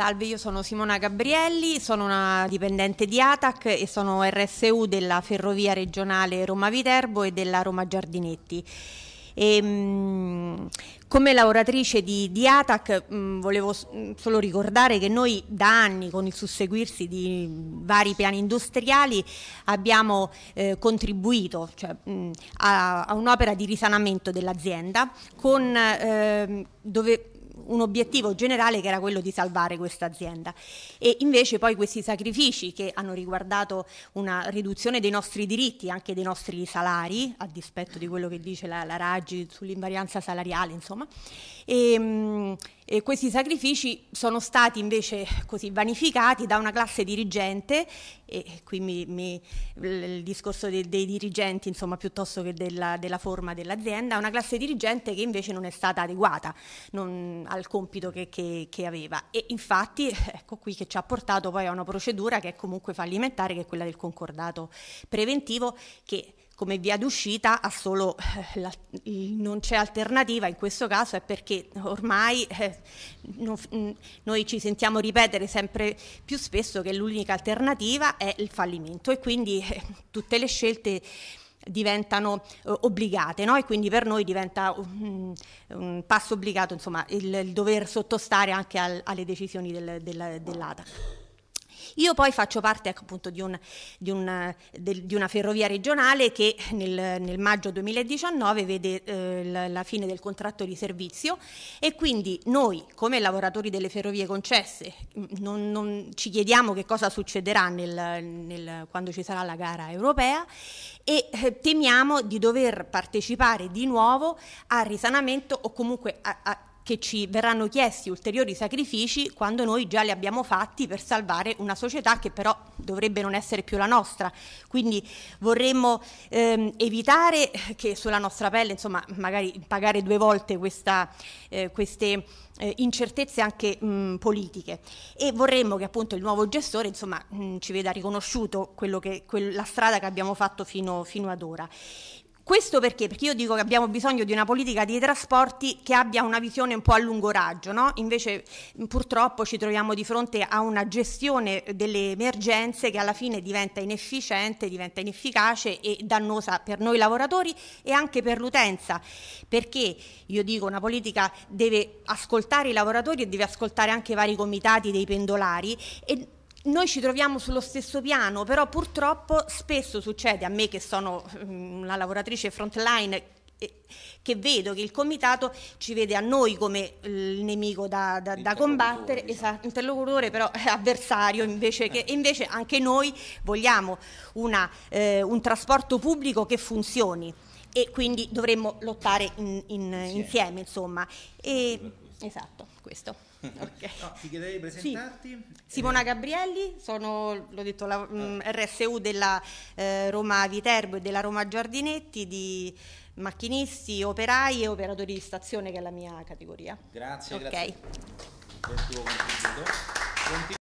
Salve, io sono Simona Gabrielli, sono una dipendente di ATAC e sono RSU della Ferrovia regionale Roma Viterbo e della Roma Giardinetti. E, ehm, mh, come lavoratrice di, di ATAC mh, mm, volevo mm, solo ricordare che noi da anni con il susseguirsi di vari piani industriali abbiamo eh, contribuito cioè, mh, mm, a, a un'opera di risanamento dell'azienda con eh, dove un obiettivo generale che era quello di salvare questa azienda. E invece poi questi sacrifici che hanno riguardato una riduzione dei nostri diritti, anche dei nostri salari, a dispetto di quello che dice la, la Raggi sull'invarianza salariale, insomma, e, ehm, e questi sacrifici sono stati invece così vanificati da una classe dirigente, e qui mi, mi, il discorso dei, dei, dirigenti insomma, piuttosto che della, della forma dell'azienda, una classe dirigente che invece non è stata adeguata non, al compito che, che, che, aveva e infatti ecco qui che ci ha portato poi a una procedura che è comunque fallimentare che è quella del concordato preventivo che come via d'uscita ha solo eh, la, non c'è alternativa in questo caso è perché ormai eh, non, noi ci sentiamo ripetere sempre più spesso che l'unica alternativa è il fallimento e quindi eh, tutte le scelte diventano eh, obbligate no? e quindi per noi diventa un, mm, un passo obbligato insomma, il, il, dover sottostare anche al, alle decisioni del, del, dell'ATA. Io poi faccio parte ecco, appunto di, un, di, una, eh, di una ferrovia regionale che nel, nel maggio 2019 vede eh, la, fine del contratto di servizio e quindi noi come lavoratori delle ferrovie concesse mm, non, non ci chiediamo che cosa succederà nel, nel, quando ci sarà la gara europea e eh, temiamo di dover partecipare di nuovo al risanamento o comunque a, a che ci verranno chiesti ulteriori sacrifici quando noi già li abbiamo fatti per salvare una società che però dovrebbe non essere più la nostra. Quindi vorremmo ehm, evitare che sulla nostra pelle, insomma, magari pagare due volte questa, eh, queste eh, incertezze anche mh, politiche e vorremmo che appunto il nuovo gestore insomma, mh, ci veda riconosciuto che, quel, la strada che abbiamo fatto fino, fino ad ora. Questo perché? Perché io dico che abbiamo bisogno di una politica dei trasporti che abbia una visione un po' a lungo raggio, no? invece purtroppo ci troviamo di fronte a una gestione delle emergenze che alla fine diventa inefficiente, diventa inefficace e dannosa per noi lavoratori e anche per l'utenza, perché io dico una politica deve ascoltare i lavoratori e deve ascoltare anche i vari comitati dei pendolari e noi ci troviamo sullo stesso piano, però purtroppo spesso succede a me che sono una mm, lavoratrice frontline che vedo che il comitato ci vede a noi come il nemico da, da, da combattere, esatto, interlocutore però è avversario, invece che, eh. invece anche noi vogliamo una, eh, un trasporto pubblico che funzioni e quindi dovremmo lottare in, in, insieme. insieme. insomma. E, Esatto, questo. Okay. No, ti chiederei di presentarti. Sì. Simona eh. Gabrielli, sono, l'ho detto, la mh, ah. mm, RSU della eh, Roma Viterbo e della Roma Giardinetti di macchinisti, operai e operatori di stazione che è la mia categoria. Grazie, okay. grazie.